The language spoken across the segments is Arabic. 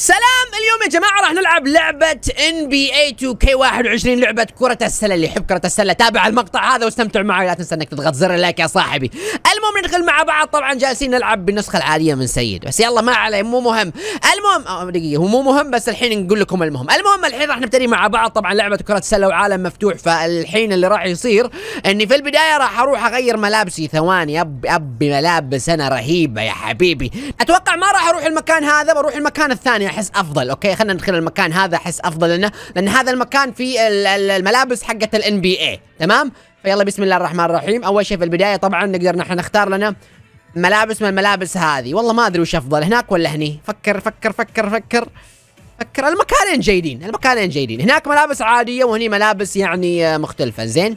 سلام اليوم يا جماعة راح نلعب لعبة NBA 2K21 لعبة كرة السلة اللي يحب كرة السلة تابع المقطع هذا واستمتع معي لا تنسى انك تضغط زر اللايك يا صاحبي المهم ندخل مع بعض طبعا جالسين نلعب بالنسخه العاليه من سيد بس يلا ما عليه مو مهم المهم آه، دقيقه هو مو مهم بس الحين نقول لكم المهم المهم الحين راح نبتدي مع بعض طبعا لعبه كره سله وعالم مفتوح فالحين اللي راح يصير اني في البدايه راح اروح اغير ملابسي ثواني اب اب ملابس انا رهيبه يا حبيبي اتوقع ما راح اروح المكان هذا بروح المكان الثاني احس افضل اوكي خلينا ندخل المكان هذا احس افضل لنا لان هذا المكان فيه الملابس حقت الان بي اي تمام فيلا بسم الله الرحمن الرحيم اول شيء في البدايه طبعا نقدر نحن نختار لنا ملابس من الملابس هذه والله ما ادري وش افضل هناك ولا هني فكر فكر فكر فكر فكر المكانين جيدين المكانين جيدين هناك ملابس عاديه وهني ملابس يعني مختلفه زين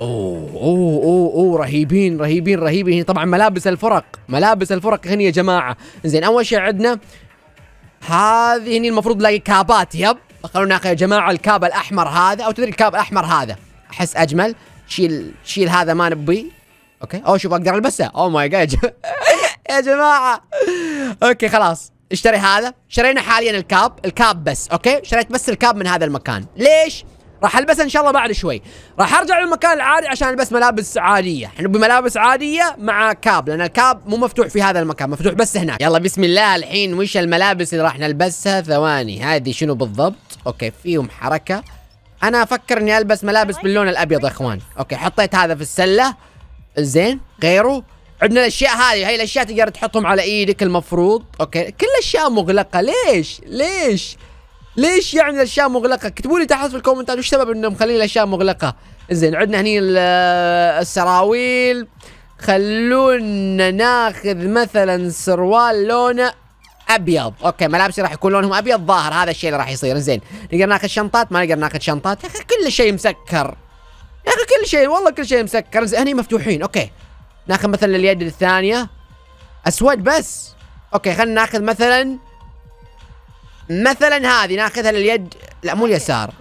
اوه اوه اوه اوه رهيبين رهيبين رهيبين طبعا ملابس الفرق ملابس الفرق هني يا جماعه زين اول شيء عندنا هذه هني المفروض نلاقي كابات يب خلونا ناخذ يا جماعه الكاب الاحمر هذا او تدري الكاب الاحمر هذا احس اجمل شيل شيل هذا ما نبي اوكي او شوف اقدر البسه او ماي جاد يا جماعه اوكي خلاص اشتري هذا شرينا حاليا الكاب الكاب بس اوكي شريت بس الكاب من هذا المكان ليش راح البسه ان شاء الله بعد شوي راح ارجع للمكان العادي عشان البس ملابس عاديه احنا بملابس عاديه مع كاب لان الكاب مو مفتوح في هذا المكان مفتوح بس هناك يلا بسم الله الحين وش الملابس اللي راح نلبسها ثواني هذه شنو بالضبط اوكي فيهم حركه انا افكر اني البس ملابس باللون الابيض يا اخوان اوكي حطيت هذا في السله زين غيره عندنا الاشياء هذه هاي الاشياء تقدر تحطهم على ايدك المفروض اوكي كل الاشياء مغلقه ليش ليش ليش يعني الاشياء مغلقه اكتبوا لي تحت في الكومنتات وش سبب انهم مخلين الاشياء مغلقه زين عندنا هني السراويل خلونا ناخذ مثلا سروال لونه ابيض اوكي ملابسي راح يكون لونهم ابيض ظاهر هذا الشيء اللي راح يصير زين نقدر ناخذ شنطات ما نقدر ناخذ شنطات يا اخي كل شيء مسكر يا اخي كل شيء والله كل شيء مسكر زين هني مفتوحين اوكي ناخذ مثلا اليد الثانيه اسود بس اوكي خلينا ناخذ مثلا مثلا هذه ناخذها لليد لا مو اليسار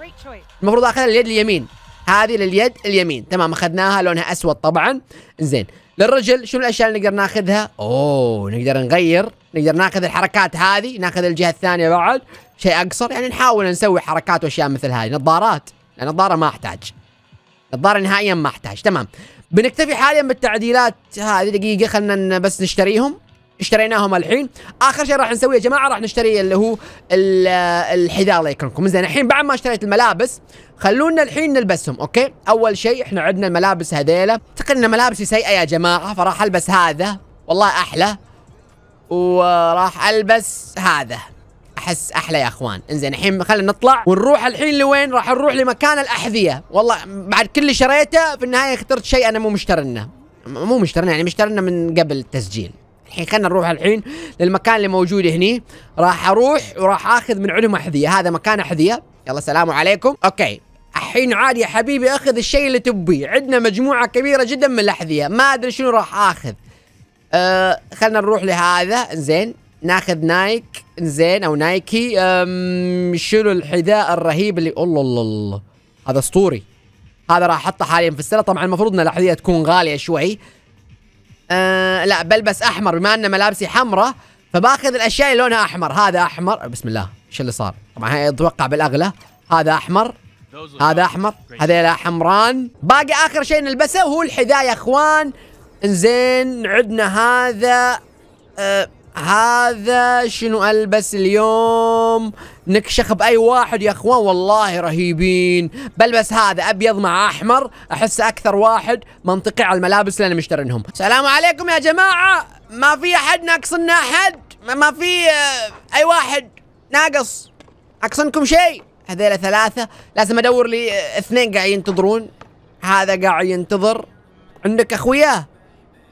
المفروض اخذها لليد اليمين هذه لليد اليمين تمام اخذناها لونها اسود طبعا زين للرجل شنو الاشياء اللي نقدر ناخذها؟ اوه نقدر نغير نقدر ناخذ الحركات هذه ناخذ الجهه الثانيه بعد شيء اقصر يعني نحاول نسوي حركات واشياء مثل هذه نظارات النظاره ما احتاج نظاره نهائيا ما احتاج تمام بنكتفي حاليا بالتعديلات هذه دقيقه خلنا بس نشتريهم اشتريناهم الحين اخر شيء راح نسويه يا جماعه راح نشتري اللي هو الحذاء الله يكرمكم زين الحين بعد ما اشتريت الملابس خلونا الحين نلبسهم اوكي اول شيء احنا عندنا الملابس هذيلا ان ملابسي سيئه يا جماعه فراح البس هذا والله احلى وراح البس هذا احس احلى يا اخوان انزين الحين خلينا نطلع ونروح الحين لوين راح نروح لمكان الاحذيه والله بعد كل اللي شريته في النهايه اخترت شيء انا مو مشترنه مو مشترنه يعني مشترنه من قبل التسجيل الحين خلينا نروح الحين للمكان اللي موجود هني راح اروح وراح اخذ من عندهم احذيه هذا مكان احذيه يلا سلام عليكم اوكي الحين عادي يا حبيبي اخذ الشيء اللي تبيه عندنا مجموعه كبيره جدا من الاحذيه ما ادري شنو راح اخذ أه خلينا نروح لهذا زين ناخذ نايك زين او نايكي شنو الحذاء الرهيب اللي الله الله الله هذا اسطوري هذا راح احطه حاليا في السله طبعا المفروض ان الاحذيه تكون غاليه شوي آه، لا بلبس احمر بما ان ملابسي حمراء فباخذ الاشياء اللي لونها احمر هذا احمر بسم الله ايش اللي صار طبعا هي اتوقع بالاغلى هذا احمر هذا احمر هذيلا حمران باقي اخر شيء نلبسه هو الحذاء يا اخوان انزين عندنا هذا آه هذا شنو البس اليوم نكشخ باي واحد يا اخوان والله رهيبين بلبس هذا ابيض مع احمر احس اكثر واحد منطقي على الملابس اللي انا مشترينهم السلام عليكم يا جماعه ما في احد ناقصنا احد ما في آه، اي واحد ناقص اقصنكم شيء هذيلا ثلاثه لازم ادور لي آه، اثنين قاعد ينتظرون هذا قاعد ينتظر عندك اخويا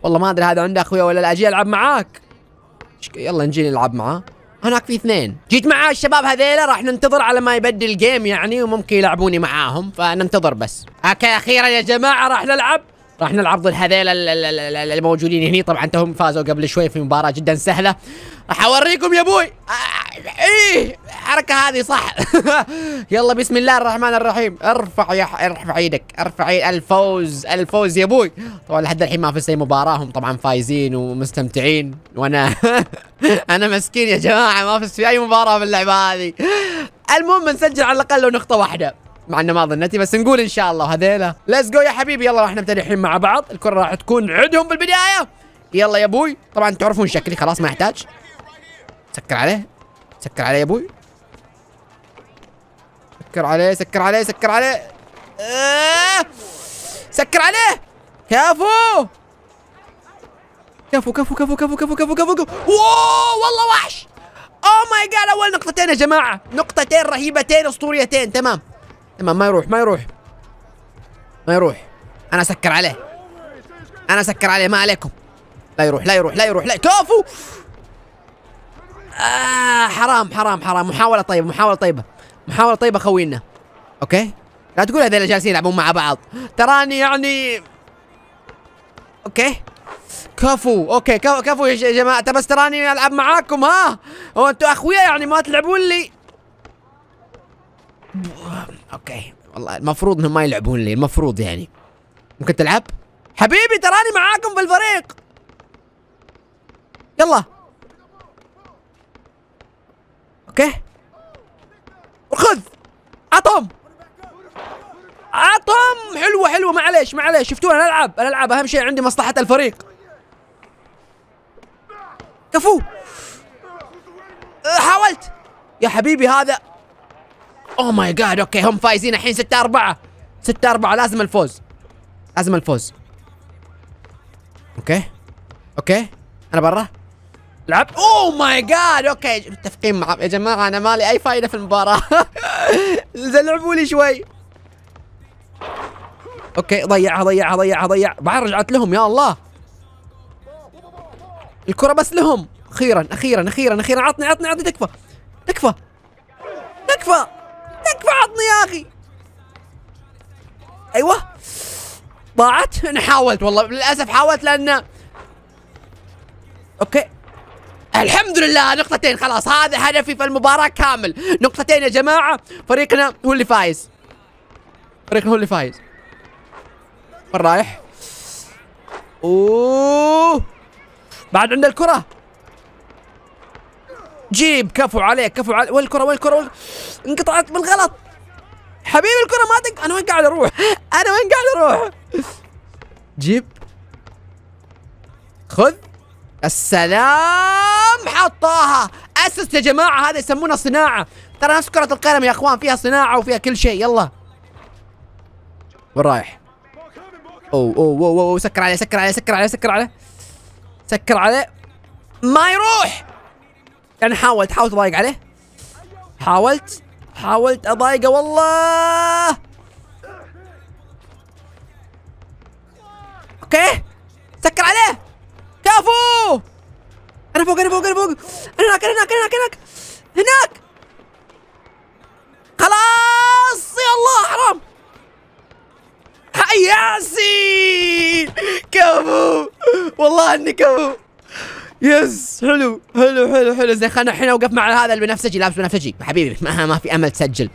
والله ما ادري هذا عنده اخويا ولا لا اجي العب معاك يلا نجي نلعب معاه هناك في اثنين جيت مع الشباب هذيلا راح ننتظر على ما يبدل الجيم يعني وممكن يلعبوني معاهم فننتظر بس اوكي اخيرا يا جماعه راح نلعب راح نلعب ضد هذيل الموجودين هني طبعا تهم فازوا قبل شوي في مباراه جدا سهله راح اوريكم يا ابوي آه، ايه الحركه هذه صح يلا بسم الله الرحمن الرحيم ارفع يا ح... ارفع ايدك ارفع ايدك. الفوز الفوز يا ابوي طبعا لحد الحين ما فزت اي مباراه هم طبعا فايزين ومستمتعين وانا انا مسكين يا جماعه ما فزت في اي مباراه في اللعبه هذه المهم نسجل على الاقل لو نقطه واحده مع انه ما ظنتي بس نقول ان شاء الله وهذيلا ليتس جو يا حبيبي يلا راح نبتدي الحين مع بعض الكره راح تكون عندهم بالبدايه يلا يا ابوي طبعا تعرفون شكلي خلاص ما يحتاج سكر عليه سكر عليه يا ابوي سكر عليه سكر عليه سكر عليه آه! سكر عليه كفو كفو كفو كفو كفو كفو كفو كفو كفو والله وحش او ماي جاد اول نقطتين يا جماعه نقطتين رهيبتين اسطوريتين تمام ما ما يروح ما يروح ما يروح انا اسكر عليه انا اسكر عليه ما عليكم لا يروح لا يروح لا يروح لا كفو آه حرام حرام حرام محاولة طيبة محاولة طيبة محاولة طيبة خوينا اوكي لا تقول هذول جالسين يلعبون مع بعض تراني يعني اوكي كفو اوكي كفو يا جماعة بس تراني العب معاكم ها هو انتوا اخويا يعني ما تلعبون لي اوكي والله المفروض انهم ما يلعبون لي المفروض يعني ممكن تلعب حبيبي تراني معاكم بالفريق يلا اوكي خذ عطهم عطهم حلوه حلوه معليش معليش شفتوها انا العب انا العب اهم شيء عندي مصلحه الفريق كفو أه، حاولت يا حبيبي هذا اوه ماي جاد اوكي هم فايزين الحين 6 4 6 4 لازم الفوز لازم الفوز اوكي اوكي انا برا لعب اوه ماي جاد اوكي متفقين مع يا جماعه انا مالي اي فايده في المباراه لعبوا لي شوي اوكي ضيعها ضيعها ضيعها ضيع بعد رجعت لهم يا الله الكره بس لهم اخيرا اخيرا اخيرا اخيرا عطني عطني عطني تكفى تكفى تكفى عضني يا اخي ايوه ضاعت انا حاولت والله للاسف حاولت لان اوكي الحمد لله نقطتين خلاص هذا هدفي في المباراة كامل نقطتين يا جماعة فريقنا هو اللي فايز فريقنا هو اللي فايز وين رايح؟ اوه بعد عند الكرة جيب كفو عليك كفو عليك وين الكرة وين الكرة انقطعت بالغلط حبيبي الكره ما تق انا وين قاعد اروح انا وين قاعد اروح جيب خذ السلام حطاها اسست يا جماعه هذا يسمونه صناعه ترى نفس كره القلم يا اخوان فيها صناعه وفيها كل شيء يلا وين رايح اوه اوه اوه او سكر عليه سكر عليه سكر عليه سكر عليه سكر عليه ما يروح يعني حاولت حاولت ضايق عليه حاولت حاولت اضايقه والله اوكي سكر عليه كفو انا فوق انا فوق انا فوق انا هناك انا هناك انا هناك هناك هناك خلاص يا الله حرام حياسي كفو والله اني كفو يس حلو حلو حلو حلو زين خلنا الحين اوقف مع هذا البنفسجي لابس بنفسجي حبيبي ما, ما في امل تسجل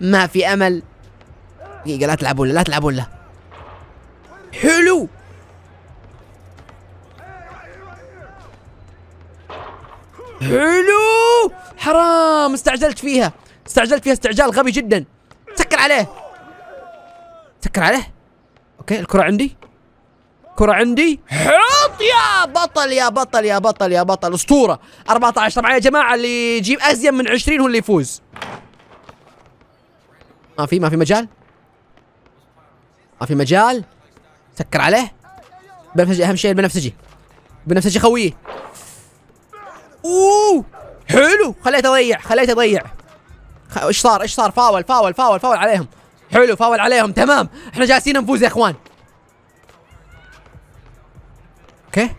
ما في امل دقيقه لا تلعبون لا تلعبون له حلو حلو حرام استعجلت فيها استعجلت فيها استعجال غبي جدا سكر عليه سكر عليه اوكي الكره عندي كرة عندي حط يا بطل يا بطل يا بطل يا بطل اسطورة 14 طبعا يا جماعة اللي يجيب ازين من 20 هو اللي يفوز ما في ما في مجال ما في مجال سكر عليه بنفسجي اهم شيء البنفسجي بنفسجي خويه اوه حلو خليته اضيع خليته اضيع ايش صار ايش صار فاول فاول فاول فاول عليهم حلو فاول عليهم تمام احنا جالسين نفوز يا اخوان اوكي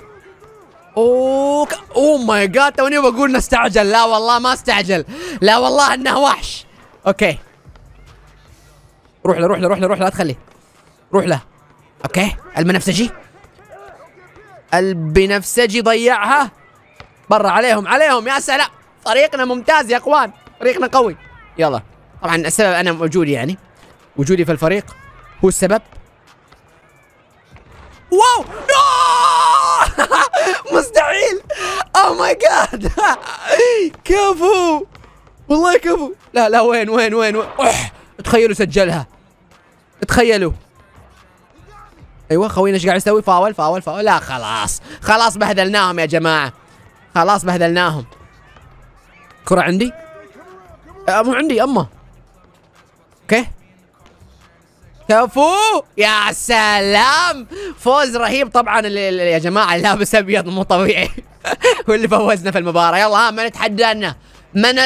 اوك اوه ماي جاد توني بقول نستعجل لا والله ما استعجل لا والله انه وحش اوكي روح له روح له روح له روح له لا تخليه روح له اوكي البنفسجي البنفسجي ضيعها برا عليهم عليهم يا سلام فريقنا ممتاز يا اخوان فريقنا قوي يلا طبعا السبب انا وجودي يعني وجودي في الفريق هو السبب واو نو مستحيل او ماي جاد كفو والله كفو لا لا وين وين وين, وين. أح. تخيلوا سجلها تخيلوا ايوه خوينا ايش قاعد يسوي فاول فاول فاول لا خلاص خلاص بهدلناهم يا جماعه خلاص بهدلناهم كره عندي أه، مو عندي اما اوكي كفو يا سلام فوز رهيب طبعا يا جماعه اللابس ابيض مو طبيعي واللي فوزنا في المباراه يلا ها ما نتحدانا من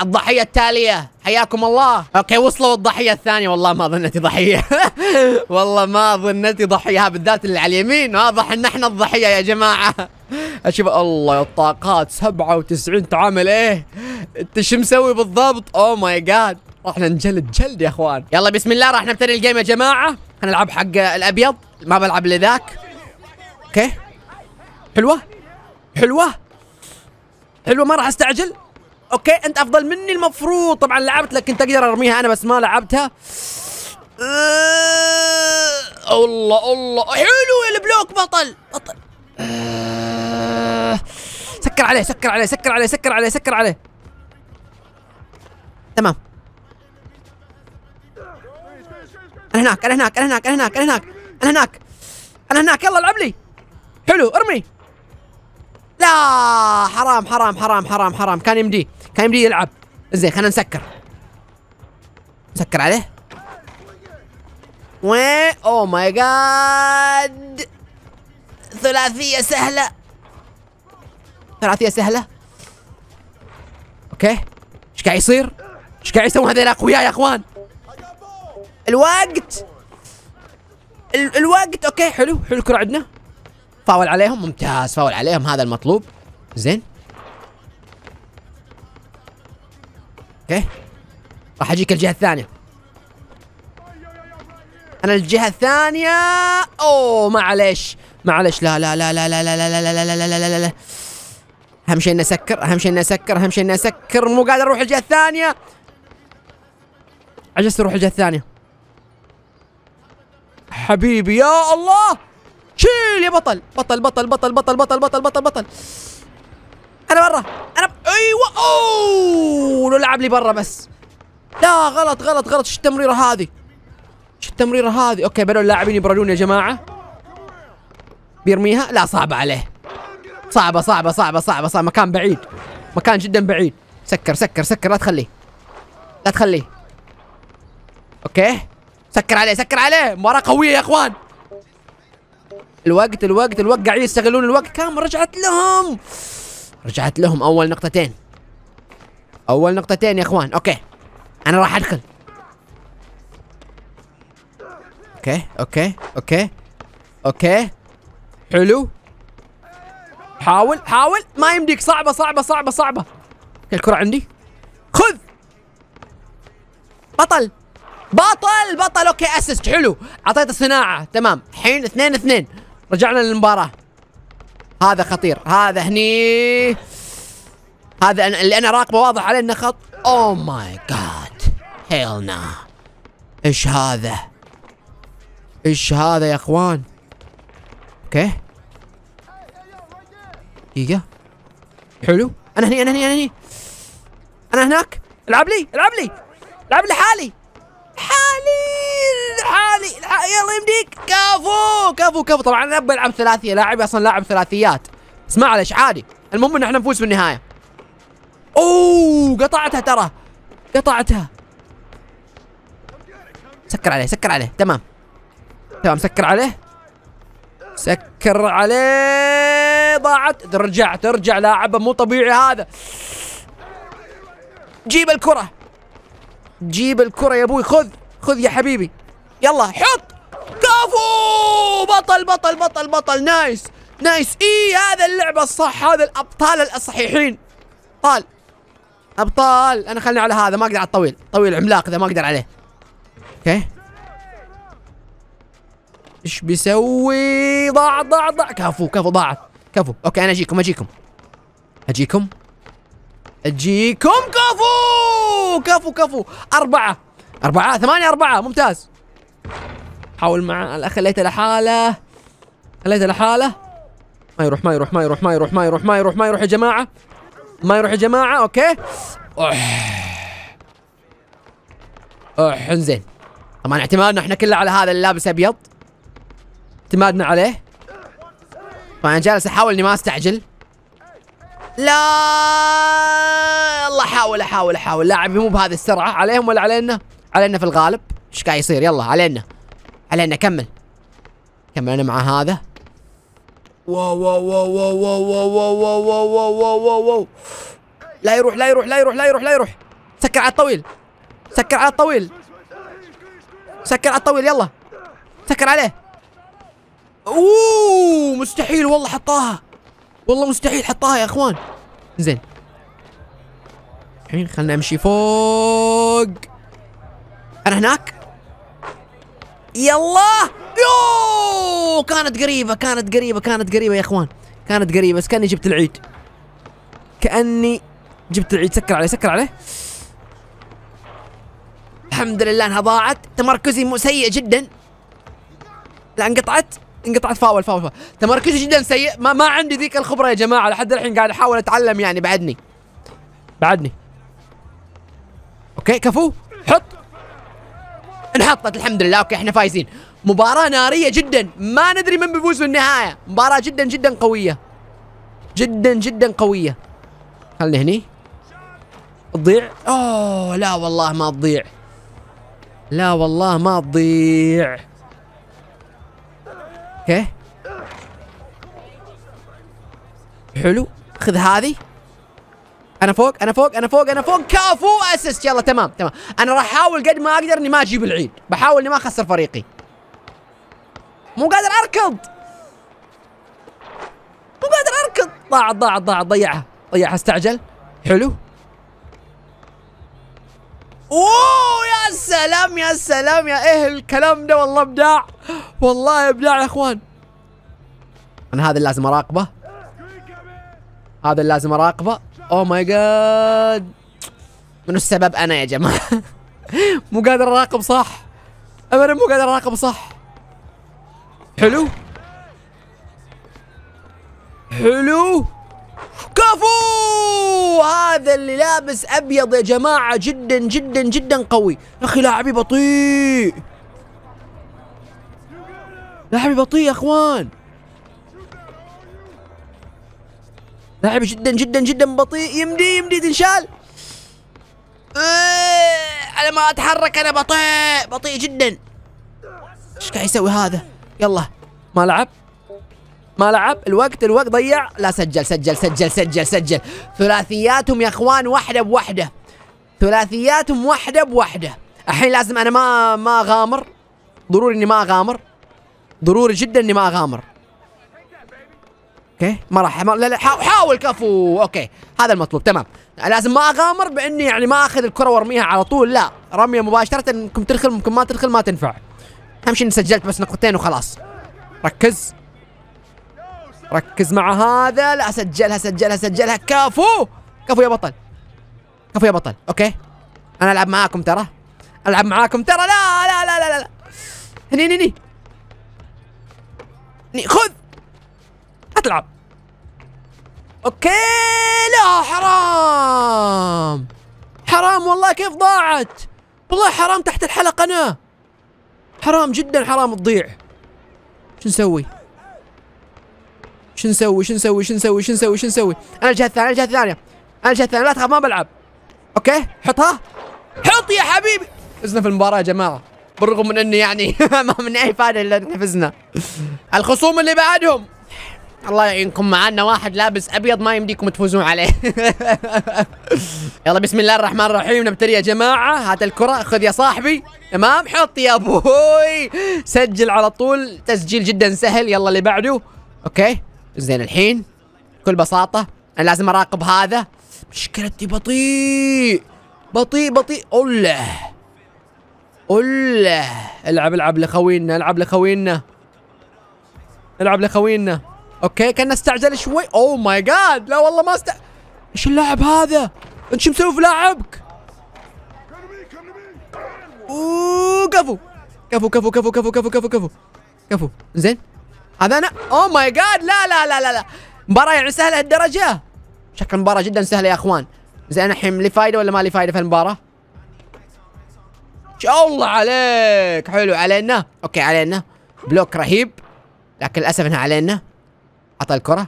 الضحيه التاليه حياكم الله اوكي وصلوا الضحيه الثانيه والله ما ظنتي ضحيه والله ما ظنتي ضحيه بالذات اللي على اليمين واضح ان احنا الضحيه يا جماعه اشوف الله الطاقات 97 تعامل ايه انت شو مسوي بالضبط او ماي جاد رحنا نجلد جلد يا اخوان يلا بسم الله راح نبتدي الجيم يا جماعه هنلعب حق الابيض ما بلعب لذاك اوكي حلوه حلوه حلوه ما راح استعجل اوكي انت افضل مني المفروض طبعا لعبت لك كنت اقدر ارميها انا بس ما لعبتها أه... الله الله حلو يا البلوك بطل بطل أه... سكر عليه سكر عليه سكر عليه سكر عليه سكر عليه تمام انا هناك انا هناك انا هناك انا هناك انا هناك انا هناك انا هناك يلا العب لي حلو ارمي لا حرام حرام حرام حرام حرام كان يمدي كان يبدي يلعب زين خلينا نسكر نسكر عليه و اوه ماي جاد ثلاثية سهلة ثلاثية سهلة اوكي ايش قاعد يصير؟ ايش قاعد يسوون هذول الاقوياء يا اخوان؟ الوقت ال الوقت اوكي حلو حلو الكرة عندنا فاول عليهم ممتاز فاول عليهم هذا المطلوب زين اوكي راح اجيك الجهه الثانيه انا الجهه الثانيه اوه معلش معلش لا لا لا لا لا لا لا لا لا لا لا لا لا لا لا اهم شيء اني اسكر اهم شيء اني اسكر اهم شيء اني اسكر مو قادر اروح الجهه الثانيه عجزت اروح الجهه الثانيه حبيبي يا الله شيل يا بطل بطل بطل بطل بطل بطل بطل بطل انا برا انا ايوه اوه لو لعب لي برا بس لا غلط غلط غلط شو التمريره هذه شو التمريره هذه اوكي بدل اللاعبين يبرلون يا جماعه بيرميها لا صعبه عليه صعبه صعبه صعبه صعبه صعبه مكان بعيد مكان جدا بعيد سكر سكر سكر لا تخليه لا تخليه اوكي سكر عليه سكر عليه مباراه قويه يا اخوان الوقت الوقت الوقت قاعدين يستغلون الوقت كام رجعت لهم رجعت لهم اول نقطتين اول نقطتين يا اخوان اوكي انا راح ادخل اوكي اوكي اوكي اوكي حلو حاول حاول ما يمديك صعبه صعبه صعبه صعبه الكره عندي خذ بطل بطل بطل اوكي اسست حلو اعطيته صناعه تمام الحين اثنين اثنين رجعنا للمباراه هذا خطير هذا هني هذا اللي انا راقبه واضح عليه انه خط او ماي جاد هيل نا ايش هذا ايش هذا يا اخوان اوكي دقيقة حلو انا هني انا هني انا هني انا هناك العب لي العب لي العب لي حالي حالي لحالي يلا يمديك كفو كفو كفو طبعا انا بلعب ثلاثيه لاعب اصلا لاعب ثلاثيات بس معلش عادي المهم ان احنا نفوز بالنهايه اوه قطعتها ترى قطعتها سكر عليه سكر عليه تمام تمام سكر عليه سكر عليه ضاعت ترجع ترجع لاعب مو طبيعي هذا جيب الكره جيب الكره يا ابوي خذ خذ يا حبيبي يلا حط كفو بطل بطل بطل بطل نايس نايس اي هذا اللعبه الصح هذا الابطال الصحيحين ابطال ابطال انا خلني على هذا ما اقدر على الطويل طويل عملاق ذا ما اقدر عليه اوكي ايش بيسوي ضاع ضاع ضاع كفو كفو ضاعت كفو اوكي انا اجيكم اجيكم اجيكم اجيكم كفو كفو كفو اربعه اربعه ثمانيه اربعه ممتاز حاول مع الاخ خليته لحاله خليته لحاله ما يروح ما يروح ما يروح ما يروح ما يروح ما يروح ما يروح يا جماعه ما يروح يا جماعه اوكي اوه اوه انزين طبعا اعتمادنا احنا كله على هذا اللابس ابيض اعتمادنا عليه فانا جالس احاول اني ما استعجل لا الله احاول احاول احاول لاعب مو بهذه السرعه عليهم ولا علينا علينا في الغالب ايش قاعد يصير يلا علينا علينا كمل كمل انا مع هذا واو واو واو واو واو واو واو واو لا يروح لا يروح لا يروح لا يروح لا يروح سكر على الطويل سكر على الطويل سكر على الطويل يلا سكر عليه اوه مستحيل والله حطاها والله مستحيل حطاها يا اخوان زين الحين خلنا نمشي فوق انا هناك يلا يوه كانت قريبه كانت قريبه كانت قريبه يا اخوان كانت قريبه بس كاني جبت العيد كاني جبت العيد سكر عليه سكر عليه الحمد لله انها ضاعت تمركزي سيء جدا لا انقطعت انقطعت فاول فاول, فاول. تمركزي جدا سيء ما, ما عندي ذيك الخبره يا جماعه لحد الحين قاعد احاول اتعلم يعني بعدني بعدني اوكي كفو حط انحطت الحمد لله اوكي احنا فايزين مباراة نارية جدا ما ندري من بيفوز في النهاية مباراة جدا جدا قوية جدا جدا قوية خلني هني تضيع اوه لا والله ما تضيع لا والله ما تضيع اوكي حلو خذ هذه انا فوق انا فوق انا فوق انا فوق كافو اسست يلا تمام تمام انا راح احاول قد ما اقدر اني ما اجيب العيد بحاول اني ما اخسر فريقي مو قادر اركض مو قادر اركض ضاع ضاع ضاع ضيعها ضيعها استعجل حلو اوه يا سلام يا سلام يا ايه الكلام ده والله ابداع والله ابداع يا اخوان انا هذا اللي لازم اراقبه هذا اللي لازم اراقبه اوه ماي جاد من السبب انا يا جماعه مو قادر اراقب صح ابدا مو قادر اراقب صح حلو حلو كفو هذا اللي لابس ابيض يا جماعه جدا جدا جدا قوي يا اخي لاعبي بطيء لاعبي بطيء يا اخوان لاعب جدا جدا جدا بطيء يمدي يمدي تنشال انا إيه، ما اتحرك انا بطيء بطيء جدا ايش قاعد يسوي هذا يلا ما لعب ما لعب الوقت الوقت ضيع لا سجل سجل سجل سجل سجل ثلاثياتهم يا اخوان واحده بواحده ثلاثياتهم واحده بواحده الحين لازم انا ما ما اغامر ضروري اني ما اغامر ضروري جدا اني ما اغامر اوكي ما راح لا لا حاول كفو اوكي هذا المطلوب تمام لازم ما اغامر باني يعني ما اخذ الكره وارميها على طول لا رميه مباشره ممكن تدخل ممكن ما تدخل ما تنفع اهم شيء اني سجلت بس نقطتين وخلاص ركز ركز مع هذا لا سجلها سجلها سجلها كفو كفو يا بطل كفو يا بطل اوكي انا العب معاكم ترى العب معاكم ترى لا لا لا لا لا هني هني هني خذ تلعب اوكي لا حرام حرام والله كيف ضاعت والله حرام تحت الحلقة انا حرام جدا حرام تضيع شو نسوي شو نسوي شو نسوي شو نسوي شو نسوي شو نسوي انا الجهة الثانية الجهة الثانية انا الجهة الثانية لا تخاف ما بلعب اوكي حطها حط يا حبيبي فزنا في المباراة يا جماعة بالرغم من انه يعني ما من اي فائدة الا فزنا الخصوم اللي بعدهم الله يعينكم معانا واحد لابس ابيض ما يمديكم تفوزون عليه يلا بسم الله الرحمن الرحيم نبتدي يا جماعه هات الكره خذ يا صاحبي تمام حط يا ابوي سجل على طول تسجيل جدا سهل يلا اللي بعده اوكي زين الحين بكل بساطه انا لازم اراقب هذا مشكلتي بطيء بطيء بطيء الله الله العب العب لخوينا العب لخوينا العب لخوينا اوكي كان استعجل شوي او ماي جاد لا والله ما است ايش اللاعب هذا انت شو مسوي في لاعبك اوه كفو كفو كفو كفو كفو كفو كفو كفو كفو زين هذا انا او ماي جاد لا لا لا لا لا مباراة يعني سهلة هالدرجة شكل المباراه جدا سهلة يا اخوان زين الحين لي فايدة ولا ما لي فايدة في المباراة؟ الله عليك حلو علينا اوكي علينا بلوك رهيب لكن للاسف انها علينا عطى الكرة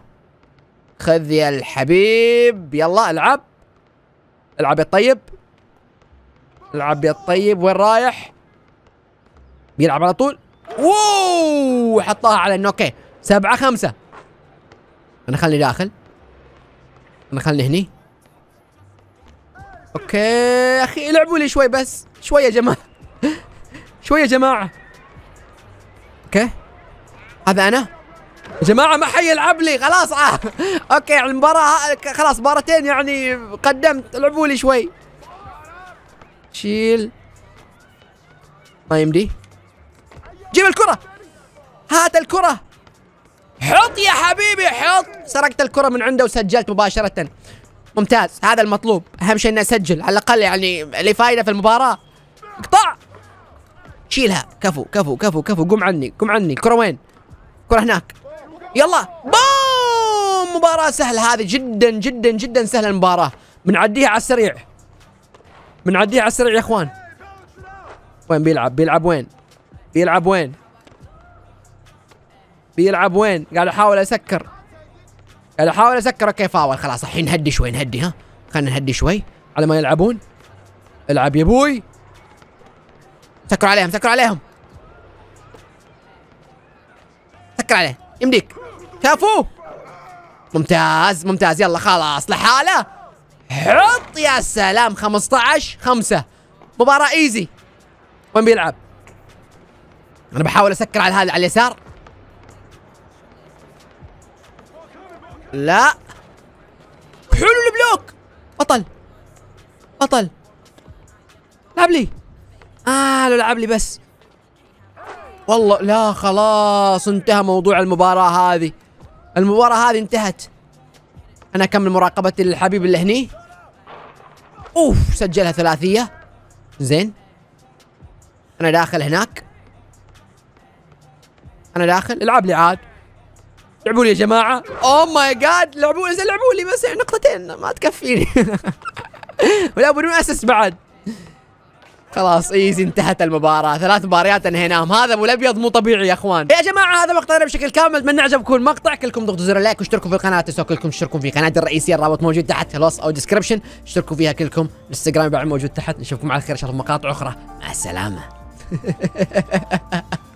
خذ يا الحبيب يلا العب العب يا الطيب العب يا الطيب وين رايح بيلعب على طول اووو حطها على انه اوكي سبعة خمسة انا خلني داخل انا خلني هني اوكي اخي العبوا لي شوي بس شوي يا جماعة شوي يا جماعة اوكي هذا انا يا جماعة ما حي يلعب لي خلاص آه. اوكي يعني المباراة آه، خلاص مباراتين يعني قدمت العبوا لي شوي شيل ما يمدي جيب الكرة هات الكرة حط يا حبيبي حط سرقت الكرة من عنده وسجلت مباشرة ممتاز هذا المطلوب اهم شيء اني اسجل على الاقل يعني لي فايدة في المباراة اقطع شيلها كفو كفو كفو كفو قم عني قم عني الكرة وين؟ الكرة هناك يلا بوم مباراة سهلة هذه جدا جدا جدا سهلة المباراة بنعديها على السريع بنعديها على السريع يا اخوان وين بيلعب بيلعب وين بيلعب وين بيلعب وين قاعد احاول اسكر قاعد احاول اسكر اوكي فاول خلاص الحين نهدي شوي نهدي ها خلينا نهدي شوي على ما يلعبون العب يا ابوي سكروا عليهم سكروا عليهم سكر عليه يمديك كفو ممتاز ممتاز يلا خلاص لحاله حط يا سلام 15 5 مباراة ايزي وين بيلعب؟ انا بحاول اسكر على هذا على اليسار لا حلو البلوك بطل بطل لعب لي اه لو لعب لي بس والله لا خلاص انتهى موضوع المباراة هذه المباراة هذه انتهت انا اكمل مراقبتي للحبيب اللي هني اوف سجلها ثلاثية زين انا داخل هناك انا داخل العب لي عاد لعبوا لي يا جماعة اوه ماي جاد لعبوا لي لعبوا لي بس يعني نقطتين ما تكفيني ولا بدون اسس بعد خلاص ايزي انتهت المباراة ثلاث مباريات انهيناهم هذا ابو الابيض مو طبيعي يا اخوان يا جماعة هذا مقطعنا بشكل كامل اتمنى عجبكم المقطع كلكم ضغطوا زر اللايك واشتركوا في القناة تنسوا كلكم تشتركون في قناتي الرئيسية الرابط موجود تحت في الوصف او ديسكربشن اشتركوا فيها كلكم الانستغرام بعد موجود تحت نشوفكم على خير ان شاء الله مقاطع اخرى مع السلامة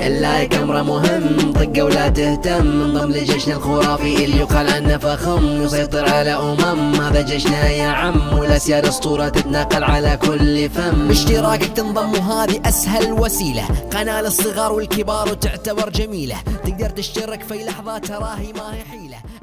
اللايك امره مهم طقه ولا تهتم انضم لجيشنا الخرافي اللي يقال عنه فخم يسيطر على امم هذا جيشنا يا عم والاسياد اسطوره تتناقل على كل فم باشتراكك تنضم وهذه اسهل وسيله قناه للصغار والكبار وتعتبر جميله تقدر تشترك في لحظه تراهي ما هي حيله